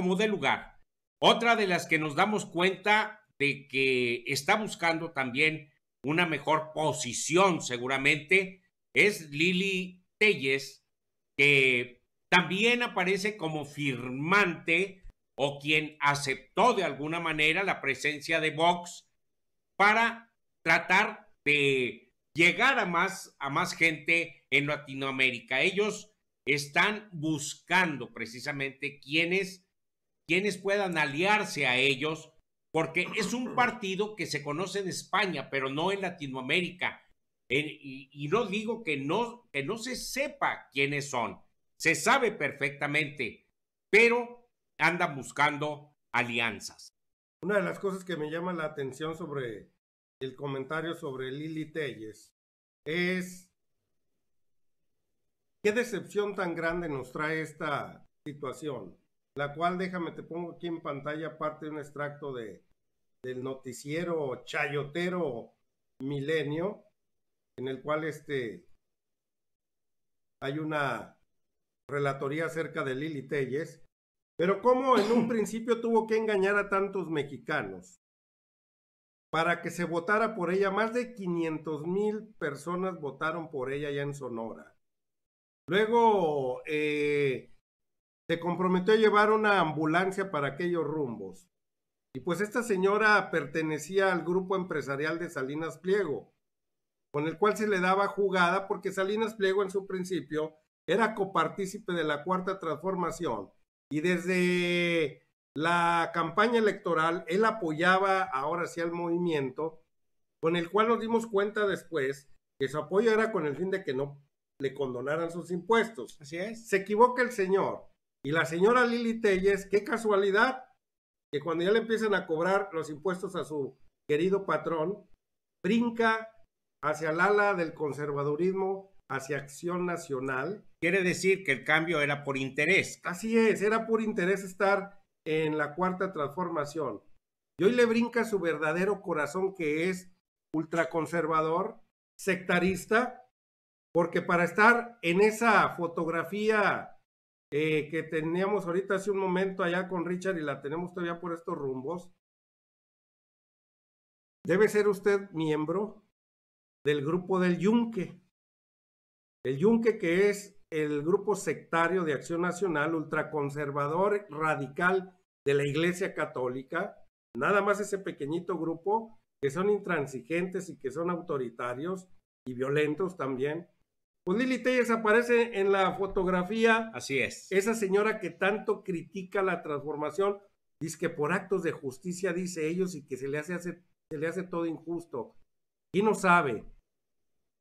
como de lugar. Otra de las que nos damos cuenta de que está buscando también una mejor posición seguramente es Lili Telles, que también aparece como firmante o quien aceptó de alguna manera la presencia de Vox para tratar de llegar a más, a más gente en Latinoamérica. Ellos están buscando precisamente quienes quienes puedan aliarse a ellos, porque es un partido que se conoce en España, pero no en Latinoamérica. Eh, y, no digo que no, que no se sepa quiénes son, se sabe perfectamente, pero anda buscando alianzas. Una de las cosas que me llama la atención sobre el comentario sobre Lili Telles es qué decepción tan grande nos trae esta situación la cual déjame, te pongo aquí en pantalla parte de un extracto de, del noticiero chayotero milenio, en el cual este, hay una relatoría acerca de Lili Telles, pero como en un principio tuvo que engañar a tantos mexicanos para que se votara por ella. Más de 500 mil personas votaron por ella ya en Sonora. Luego, eh, se comprometió a llevar una ambulancia para aquellos rumbos. Y pues esta señora pertenecía al grupo empresarial de Salinas Pliego, con el cual se le daba jugada porque Salinas Pliego en su principio era copartícipe de la Cuarta Transformación y desde la campaña electoral él apoyaba ahora sí al movimiento, con el cual nos dimos cuenta después que su apoyo era con el fin de que no le condonaran sus impuestos. Así es. Se equivoca el señor y la señora Lili Telles, qué casualidad que cuando ya le empiezan a cobrar los impuestos a su querido patrón, brinca hacia el ala del conservadurismo, hacia Acción Nacional. Quiere decir que el cambio era por interés. Así es, era por interés estar en la cuarta transformación. Y hoy le brinca su verdadero corazón que es ultraconservador, sectarista, porque para estar en esa fotografía eh, que teníamos ahorita hace un momento allá con Richard y la tenemos todavía por estos rumbos. Debe ser usted miembro del grupo del Yunque. El Yunque que es el grupo sectario de Acción Nacional, ultraconservador, radical de la Iglesia Católica, nada más ese pequeñito grupo que son intransigentes y que son autoritarios y violentos también, pues Lili aparece en la fotografía. Así es. Esa señora que tanto critica la transformación, dice que por actos de justicia, dice ellos, y que se le hace, se le hace todo injusto. ¿Quién no sabe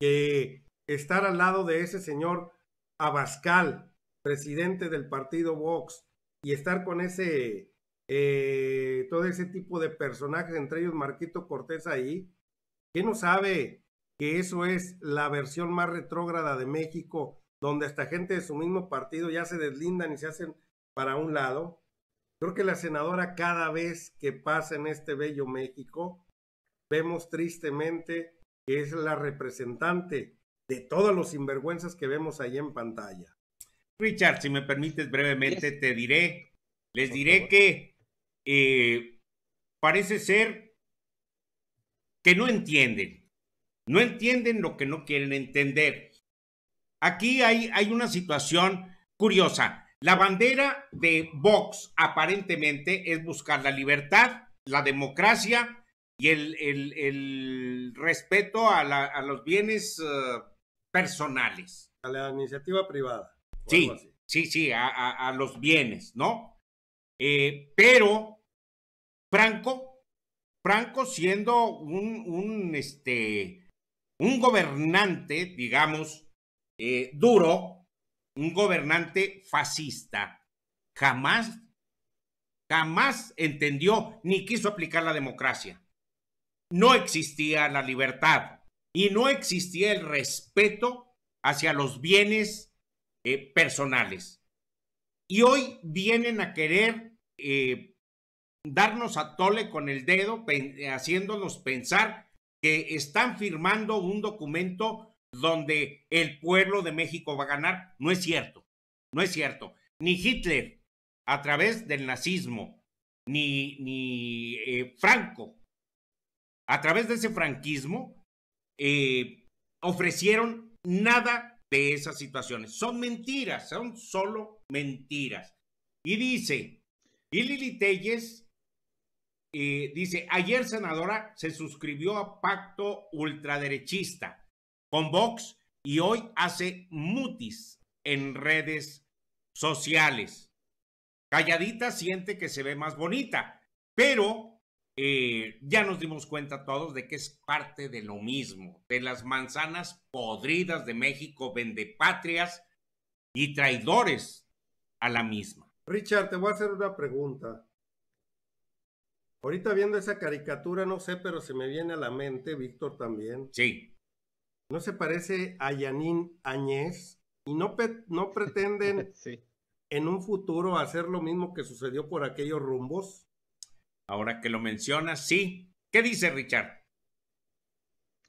que estar al lado de ese señor Abascal, presidente del partido Vox, y estar con ese, eh, todo ese tipo de personajes, entre ellos Marquito Cortés ahí, ¿quién no sabe que eso es la versión más retrógrada de México, donde hasta gente de su mismo partido ya se deslindan y se hacen para un lado. Creo que la senadora cada vez que pasa en este bello México, vemos tristemente que es la representante de todos los sinvergüenzas que vemos ahí en pantalla. Richard, si me permites brevemente, te diré, les diré que eh, parece ser que no entienden no entienden lo que no quieren entender. Aquí hay, hay una situación curiosa. La bandera de Vox aparentemente es buscar la libertad, la democracia y el, el, respeto a, los bienes eh, personales. A la iniciativa privada. Sí, sí, sí, a, los bienes, ¿no? Eh, pero Franco, Franco siendo un, un este, un gobernante, digamos, eh, duro, un gobernante fascista, jamás, jamás entendió ni quiso aplicar la democracia. No existía la libertad y no existía el respeto hacia los bienes eh, personales. Y hoy vienen a querer eh, darnos a tole con el dedo, haciéndonos pensar que están firmando un documento donde el pueblo de México va a ganar. No es cierto, no es cierto. Ni Hitler a través del nazismo, ni, ni eh, Franco a través de ese franquismo eh, ofrecieron nada de esas situaciones. Son mentiras, son solo mentiras. Y dice, y Lili Telles eh, dice, ayer senadora se suscribió a pacto ultraderechista con Vox y hoy hace mutis en redes sociales. Calladita siente que se ve más bonita, pero eh, ya nos dimos cuenta todos de que es parte de lo mismo, de las manzanas podridas de México, patrias y traidores a la misma. Richard, te voy a hacer una pregunta. Ahorita viendo esa caricatura, no sé, pero se me viene a la mente, Víctor también. Sí. ¿No se parece a Yanín Añez? Y no, no pretenden en un futuro hacer lo mismo que sucedió por aquellos rumbos. Ahora que lo mencionas, sí. ¿Qué dice Richard?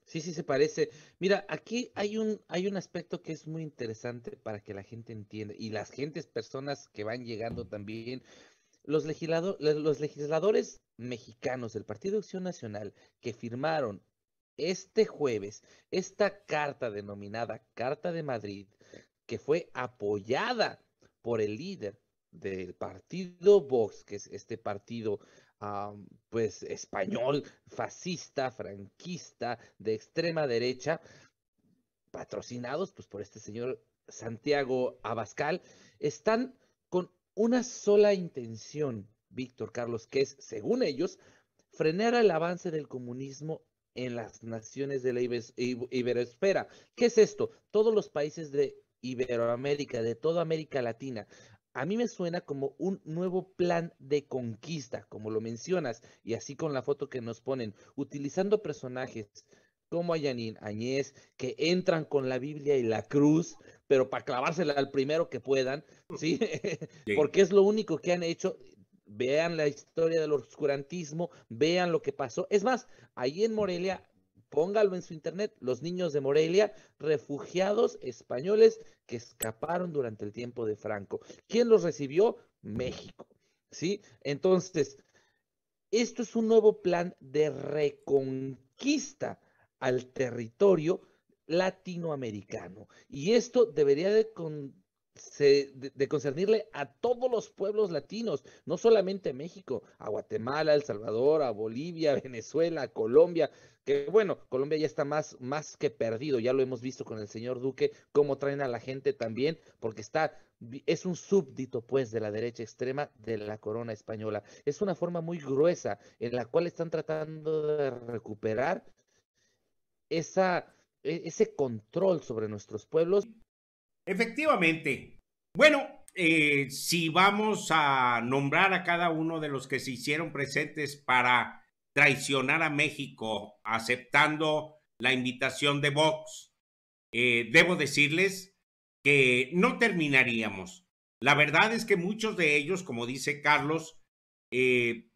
Sí, sí se parece. Mira, aquí hay un, hay un aspecto que es muy interesante para que la gente entienda y las gentes, personas que van llegando también los, los legisladores mexicanos del Partido Acción Nacional que firmaron este jueves esta carta denominada Carta de Madrid, que fue apoyada por el líder del partido Vox, que es este partido ah, pues español, fascista, franquista, de extrema derecha, patrocinados pues por este señor Santiago Abascal, están con una sola intención, Víctor Carlos, que es, según ellos, frenar el avance del comunismo en las naciones de la iberoesfera. ¿Qué es esto? Todos los países de Iberoamérica, de toda América Latina. A mí me suena como un nuevo plan de conquista, como lo mencionas, y así con la foto que nos ponen, utilizando personajes como a Yanin Añez, que entran con la Biblia y la cruz, pero para clavársela al primero que puedan, mm. ¿sí? Porque es lo único que han hecho. Vean la historia del obscurantismo, vean lo que pasó. Es más, ahí en Morelia, póngalo en su internet, los niños de Morelia, refugiados españoles que escaparon durante el tiempo de Franco. ¿Quién los recibió? México, ¿sí? Entonces, esto es un nuevo plan de reconquista al territorio latinoamericano. Y esto debería de, concernirle a todos los pueblos latinos, no solamente a México, a Guatemala, a El Salvador, a Bolivia, Venezuela, a Colombia, que bueno, Colombia ya está más, más que perdido, ya lo hemos visto con el señor Duque, cómo traen a la gente también, porque está es un súbdito, pues, de la derecha extrema de la corona española. Es una forma muy gruesa en la cual están tratando de recuperar e, ese control sobre nuestros pueblos. Efectivamente. Bueno, eh, si vamos a nombrar a cada uno de los que se hicieron presentes para traicionar a México aceptando la invitación de Vox, eh, debo decirles que no terminaríamos. La verdad es que muchos de ellos, como dice Carlos, eh,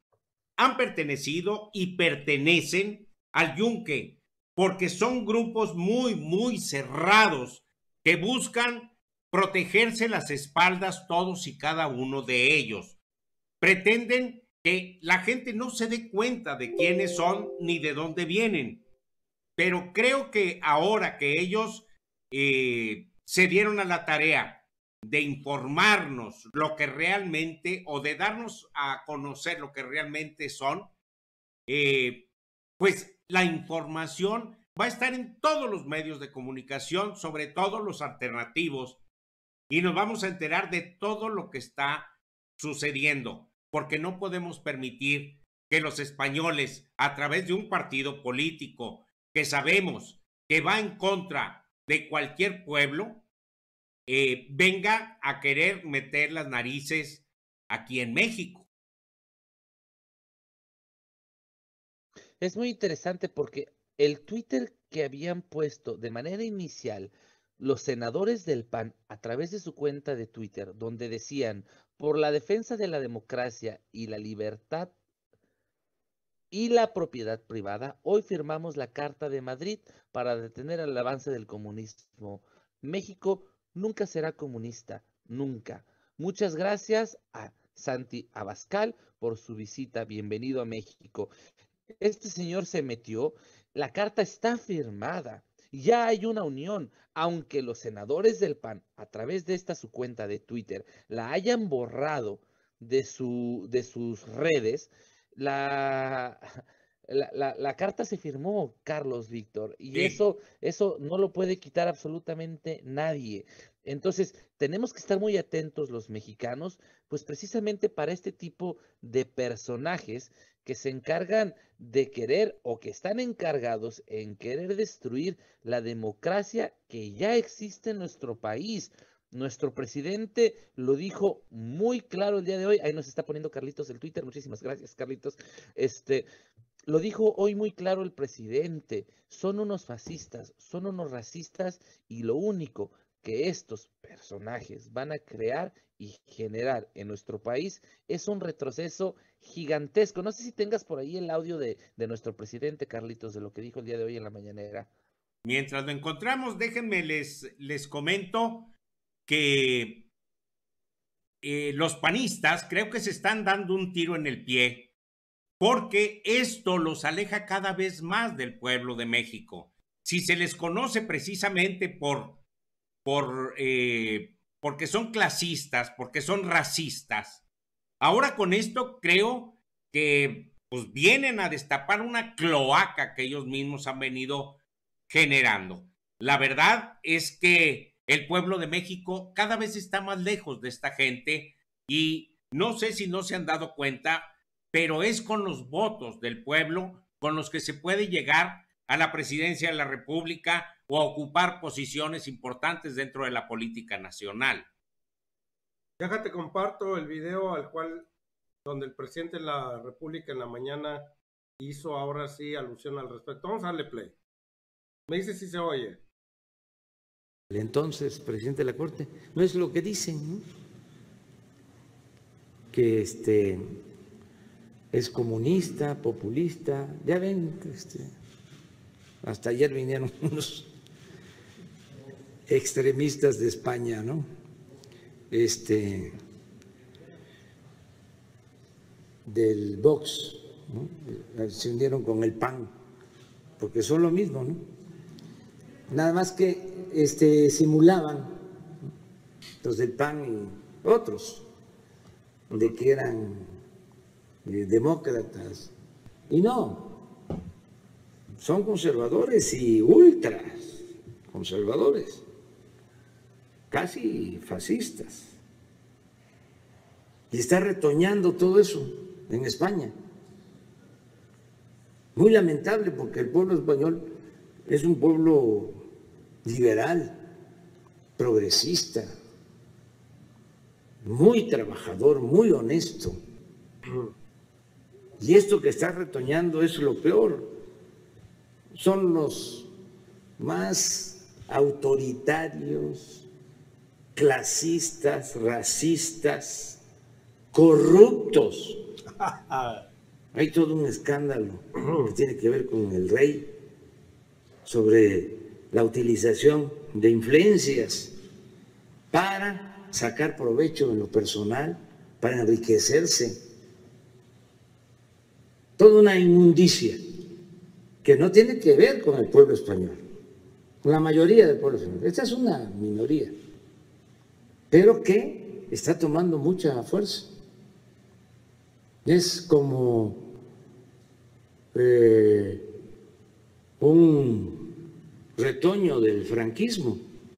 han pertenecido y pertenecen al yunque, porque son grupos muy, muy cerrados que buscan protegerse las espaldas todos y cada uno de ellos. Pretenden que la gente no se dé cuenta de quiénes son ni de dónde vienen. Pero creo que ahora que ellos eh, se dieron a la tarea de informarnos lo que realmente o de darnos a conocer lo que realmente son, eh, pues la información va a estar en todos los medios de comunicación, sobre todo los alternativos, y nos vamos a enterar de todo lo que está sucediendo, porque no podemos permitir que los españoles, a través de un partido político que sabemos que va en contra de cualquier pueblo, eh, venga a querer meter las narices aquí en México. Es muy interesante porque el Twitter que habían puesto de manera inicial los senadores del PAN a través de su cuenta de Twitter, donde decían, por la defensa de la democracia y la libertad y la propiedad privada, hoy firmamos la Carta de Madrid para detener el avance del comunismo. México nunca será comunista, nunca. Muchas gracias a Santi Abascal por su visita. Bienvenido a México este señor se metió, la carta está firmada, ya hay una unión, aunque los senadores del PAN, a través de esta su cuenta de Twitter, la hayan borrado de, su, de sus redes, la, la, la, carta se firmó, Carlos Víctor, y eso, eso no lo puede quitar absolutamente nadie. Entonces, tenemos que estar muy atentos los mexicanos, pues precisamente para este tipo de personajes que se encargan de querer o que están encargados en querer destruir la democracia que ya existe en nuestro país. Nuestro presidente lo dijo muy claro el día de hoy. Ahí nos está poniendo Carlitos el Twitter. Muchísimas gracias, Carlitos. Este, lo dijo hoy muy claro el presidente, son unos fascistas, son unos racistas y lo único que estos personajes van a crear y generar en nuestro país es un retroceso gigantesco. No sé si tengas por ahí el audio de, nuestro presidente Carlitos, de lo que dijo el día de hoy en la mañanera. Mientras lo encontramos, déjenme les, les comento que eh, los panistas creo que se están dando un tiro en el pie porque esto los aleja cada vez más del pueblo de México. Si se les conoce precisamente por por, eh, porque son clasistas, porque son racistas. Ahora con esto creo que pues vienen a destapar una cloaca que ellos mismos han venido generando. La verdad es que el pueblo de México cada vez está más lejos de esta gente y no sé si no se han dado cuenta, pero es con los votos del pueblo con los que se puede llegar a la presidencia de la República o a ocupar posiciones importantes dentro de la política nacional. Déjate comparto el video al cual donde el presidente de la República en la mañana hizo ahora sí alusión al respecto. Vamos a darle play. Me dice si se oye. entonces presidente de la Corte no es lo que dicen, ¿no? que este es comunista, populista, ya ven, este, hasta ayer vinieron unos extremistas de España, ¿no? Este del Vox, ¿no? Eh, se unieron con el PAN, porque son lo mismo, ¿no? Nada más que este, simulaban los del PAN y otros, de que eran eh, demócratas. Y no, son conservadores y ultras conservadores, casi fascistas. Y está retoñando todo eso en España. Muy lamentable porque el pueblo español es un pueblo liberal, progresista, muy trabajador, muy honesto. Y esto que está retoñando es lo peor son los más autoritarios, clasistas, racistas, corruptos. Hay todo un escándalo que tiene que ver con el rey sobre la utilización de influencias para sacar provecho de lo personal, para enriquecerse. Toda una inmundicia que no tiene que ver con el pueblo español, con la mayoría del pueblo español. Esta es una minoría, pero que está tomando mucha fuerza. Es como eh, un retoño del franquismo.